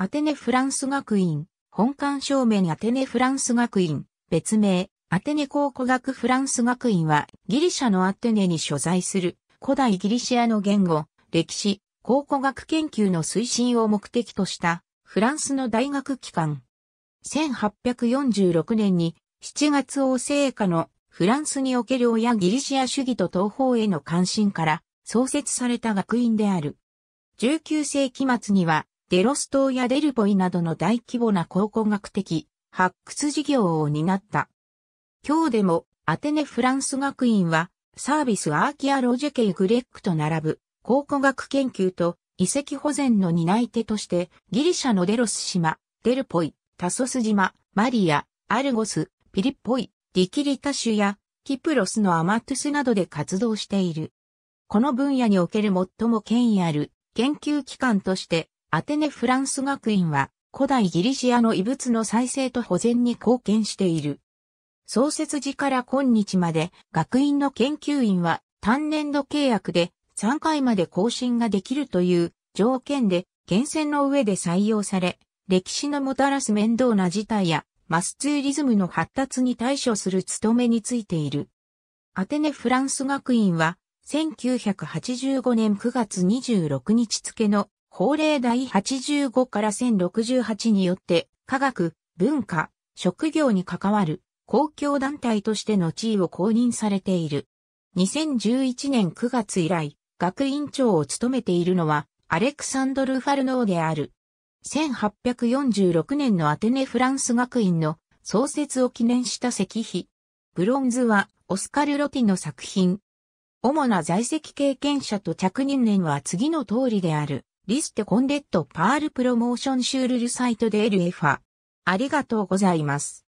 アテネフランス学院、本館正面アテネフランス学院、別名、アテネ考古学フランス学院は、ギリシャのアテネに所在する、古代ギリシアの言語、歴史、考古学研究の推進を目的とした、フランスの大学機関。1846年に、7月王政下のフランスにおける親ギリシア主義と東方への関心から創設された学院である。19世紀末にはデロス島やデルポイなどの大規模な考古学的発掘事業を担った。今日でもアテネフランス学院はサービスアーキアロジェケイグレックと並ぶ考古学研究と遺跡保全の担い手としてギリシャのデロス島、デルポイ、タソス島、マリア、アルゴス、ピリッポイ、ディキリタ州やキプロスのアマトゥスなどで活動している。この分野における最も権威ある研究機関としてアテネ・フランス学院は古代ギリシアの遺物の再生と保全に貢献している。創設時から今日まで学院の研究員は単年度契約で3回まで更新ができるという条件で厳選の上で採用され、歴史のもたらす面倒な事態やマスツーリズムの発達に対処する務めについている。アテネ・フランス学院は1985年9月26日付の法令第85から1068によって、科学、文化、職業に関わる公共団体としての地位を公認されている。2011年9月以来、学院長を務めているのは、アレクサンドル・ファルノーである。1846年のアテネ・フランス学院の創設を記念した石碑。ブロンズは、オスカル・ロティの作品。主な在籍経験者と着任年は次の通りである。リステコンデットパールプロモーションシュールルサイトで LFA。ありがとうございます。